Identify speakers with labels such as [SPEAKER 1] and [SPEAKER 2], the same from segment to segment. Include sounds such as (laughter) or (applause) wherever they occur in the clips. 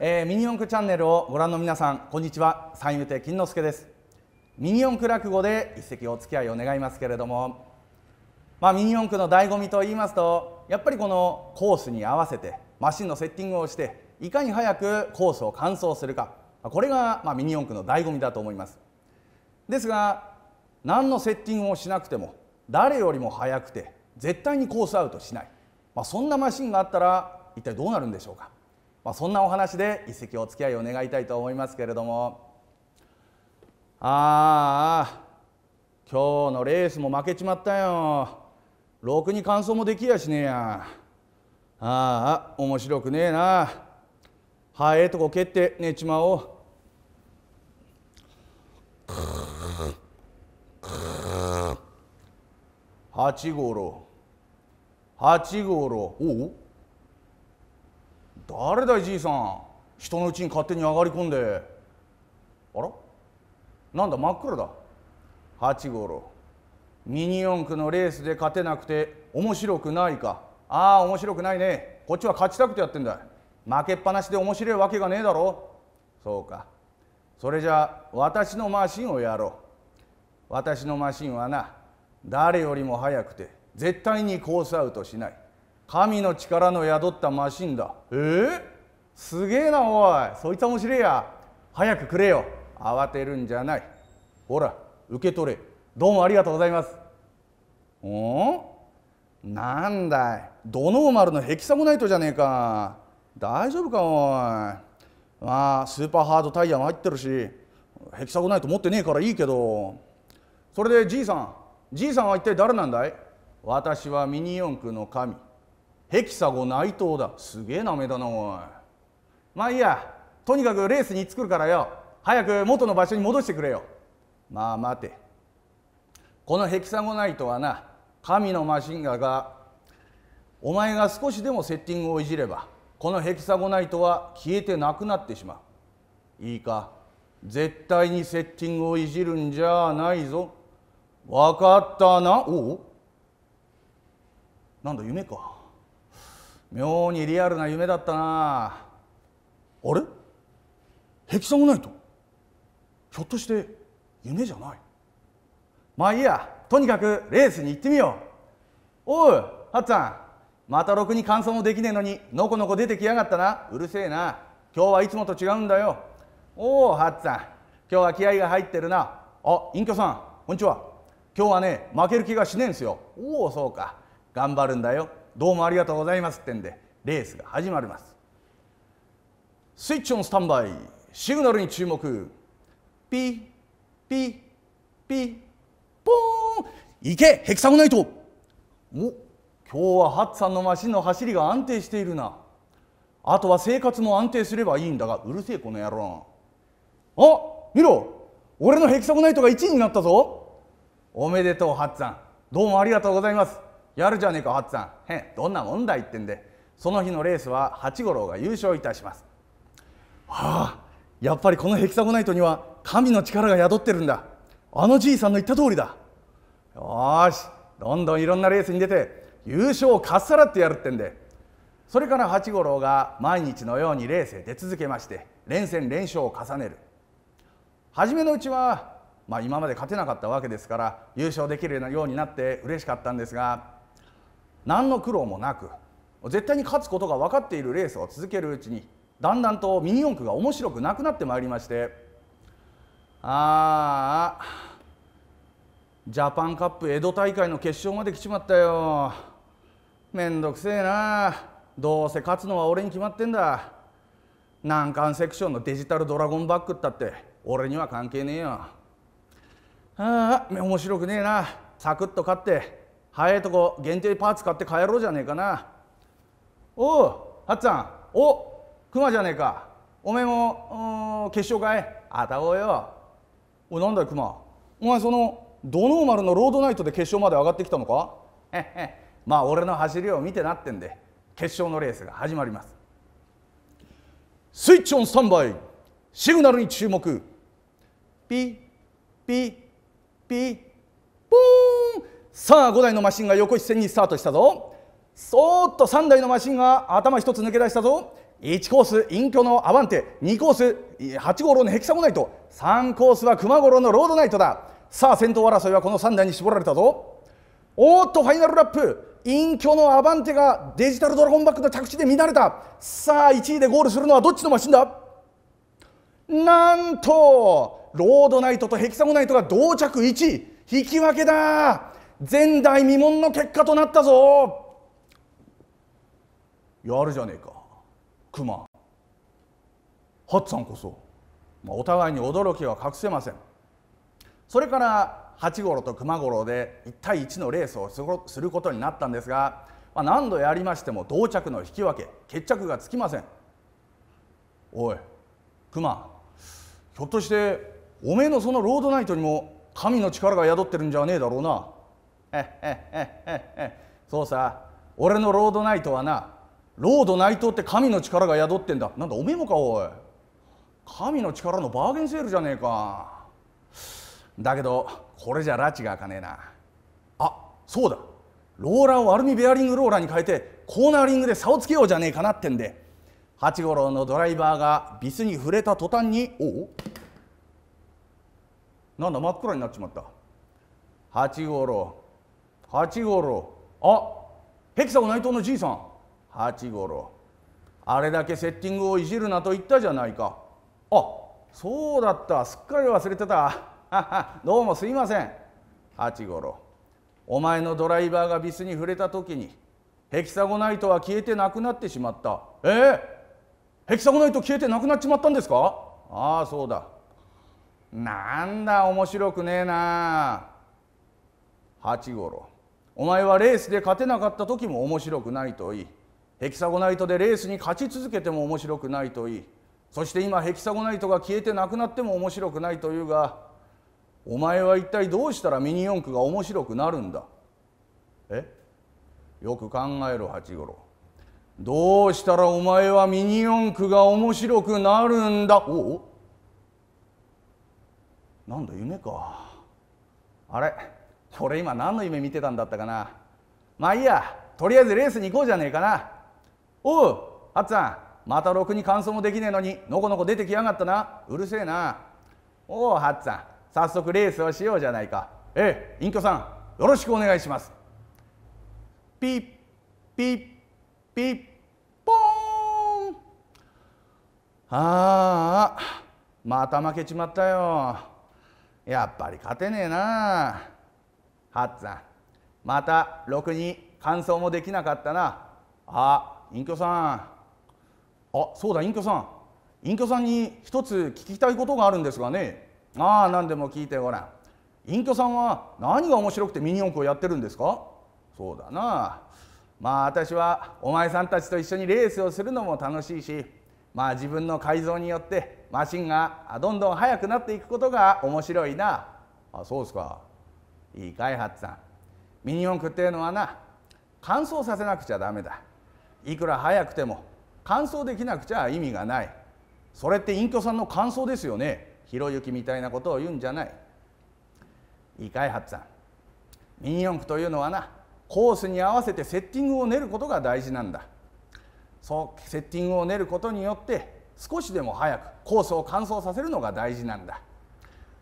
[SPEAKER 1] えー、ミニ四駆チャンネルをご覧の皆さんこんにちは三遊亭金之助ですミニ四駆落語で一席お付き合いを願いますけれどもまあ、ミニ四駆の醍醐味と言いますとやっぱりこのコースに合わせてマシンのセッティングをしていかに早くコースを完走するかこれがまあミニ四駆の醍醐味だと思いますですが何のセッティングをしなくても誰よりも速くて絶対にコースアウトしない、まあ、そんなマシンがあったら一体どうなるんでしょうかまあ、そんなお話で一席お付き合いを願いたいと思いますけれどもああ今日のレースも負けちまったよろくに完走もできやしねえやああ面白くねえな早えとこ蹴って寝ちまおう八五郎八五郎おお誰だいじいさん人のうちに勝手に上がり込んであらなんだ真っ暗だ八五郎ミニ四駆のレースで勝てなくて面白くないかああ面白くないねこっちは勝ちたくてやってんだ負けっぱなしで面白いわけがねえだろそうかそれじゃあ私のマシンをやろう私のマシンはな誰よりも速くて絶対にコースアウトしない神の力の宿ったマシンだえー、すげえなおいそいつは面白えや早くくれよ慌てるんじゃないほら受け取れどうもありがとうございますおんなんだいドノーマルのヘキサゴナイトじゃねえか大丈夫かおいまあスーパーハードタイヤも入ってるしヘキサゴナイト持ってねえからいいけどそれでじいさんじいさんは一体誰なんだい私はミニ四駆の神ヘキサゴ内藤だすげえなめだなおいまあいいやとにかくレースに作るからよ早く元の場所に戻してくれよまあ待てこのヘキサゴナイトはな神のマシンガーがお前が少しでもセッティングをいじればこのヘキサゴナイトは消えてなくなってしまういいか絶対にセッティングをいじるんじゃないぞ分かったなおおなんだ夢か妙にリアルな夢だったなあれヘキサゴナイトひょっとして夢じゃないまあいいやとにかくレースに行ってみようおうハッツさんまたろくに感想もできねえのにのこのこ出てきやがったなうるせえな今日はいつもと違うんだよおおハッツさん今日は気合が入ってるなあ隠居さんこんにちは今日はね負ける気がしねえんすよおおそうか頑張るんだよどうもありがとうございますってんでレースが始まりますスイッチオンスタンバイシグナルに注目ピピピポーン行けヘキサゴナイトお今日はハッツさんのマシンの走りが安定しているなあとは生活も安定すればいいんだがうるせえこの野郎あ見ろ俺のヘキサゴナイトが1位になったぞおめでとうハッツさんどうもありがとうございますやるじゃねえかハッツさんへんどんなもんだ言ってんでその日のレースは八五郎が優勝いたしますはあやっぱりこのヘキサゴナイトには神の力が宿ってるんだあのじいさんの言った通りだよしどんどんいろんなレースに出て優勝をかっさらってやるってんでそれから八五郎が毎日のようにレースへ出続けまして連戦連勝を重ねる初めのうちは、まあ、今まで勝てなかったわけですから優勝できるようになって嬉しかったんですが何の苦労もなく絶対に勝つことが分かっているレースを続けるうちにだんだんとミニ四駆が面白くなくなってまいりましてああジャパンカップ江戸大会の決勝まで来ちまったよめんどくせえなどうせ勝つのは俺に決まってんだ難関セクションのデジタルドラゴンバックったって俺には関係ねえよああ面白くねえなサクッと勝って早いとこ限定パーツ買って帰ろうじゃねえかなおうはっちゃんおクマじゃねえかおめえも決勝かいあたおうよおいなんだよクマお前そのドノーマルのロードナイトで決勝まで上がってきたのかええまあ俺の走りを見てなってんで決勝のレースが始まりますスイッチオンスタンバイシグナルに注目ピッピッピッポーさあ5台のマシンが横一線にスタートしたぞそーっと3台のマシンが頭一つ抜け出したぞ1コース隠居のアバンテ2コース8号路のヘキサゴナイト3コースは熊五郎のロードナイトださあ先頭争いはこの3台に絞られたぞおっとファイナルラップ隠居のアバンテがデジタルドラゴンバックの着地で乱れたさあ1位でゴールするのはどっちのマシンだなんとロードナイトとヘキサゴナイトが同着1位引き分けだ前代未聞の結果となったぞやるじゃねえかマハッさんこそ、まあ、お互いに驚きは隠せませんそれから八五郎と熊五郎で1対1のレースをすることになったんですが、まあ、何度やりましても同着の引き分け決着がつきませんおいマひょっとしておめえのそのロードナイトにも神の力が宿ってるんじゃねえだろうな (laughs) そうさ俺のロードナイトはなロードナイトって神の力が宿ってんだなんだおめえもかおい神の力のバーゲンセールじゃねえかだけどこれじゃ拉致が開かねえなあそうだローラーをアルミベアリングローラーに変えてコーナーリングで差をつけようじゃねえかなってんで八五郎のドライバーがビスに触れた途端におおなんだ真っ暗になっちまった八五郎八五郎あヘキサゴ内藤のじいさん八五郎あれだけセッティングをいじるなと言ったじゃないかあそうだったすっかり忘れてた (laughs) どうもすいません八五郎お前のドライバーがビスに触れた時にヘキサゴナイトは消えてなくなってしまったえー、ヘキサゴナイト消えてなくなっちまったんですかああそうだなんだ面白くねえな八五郎お前はレースで勝てなかった時も面白くないといいヘキサゴナイトでレースに勝ち続けても面白くないといいそして今ヘキサゴナイトが消えてなくなっても面白くないというがお前は一体どうしたらミニ四駆が面白くなるんだえよく考える八五郎どうしたらお前はミニ四駆が面白くなるんだおおなんだ夢かあれれ今何の夢見てたんだったかなまあいいやとりあえずレースに行こうじゃねえかなおうあっさんまたろくに感想もできねえのにのこのこ出てきやがったなうるせえなおうはっさん早速レースをしようじゃないかええ隠居さんよろしくお願いしますピッピッピッポーンああまた負けちまったよやっぱり勝てねえなハッさんまたろくに感想もできなかったなあ隠居さんあそうだ隠居さん隠居さんに一つ聞きたいことがあるんですがねああ何でも聞いてごらん隠居さんは何が面白くてミニ四駆をやってるんですかそうだなまあ私はお前さんたちと一緒にレースをするのも楽しいしまあ自分の改造によってマシンがどんどん速くなっていくことが面白いなあそうですかいいかいハさんミニ四駆っていうのはな乾燥させなくちゃダメだいくら早くても乾燥できなくちゃ意味がないそれって隠居さんの感想ですよねひろゆきみたいなことを言うんじゃないいいかいハさんミニ四駆というのはなコースに合わせてセッティングを練ることが大事なんだそうセッティングを練ることによって少しでも早くコースを乾燥させるのが大事なんだ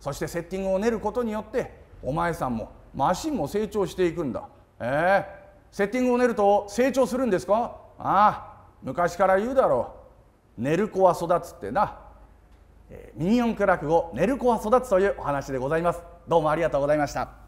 [SPEAKER 1] そしてセッティングを練ることによってお前さんもマシンも成長していくんだええセッティングを練ると成長するんですかああ昔から言うだろう寝る子は育つってな、えー、ミニ四駆落語「寝る子は育つ」というお話でございますどうもありがとうございました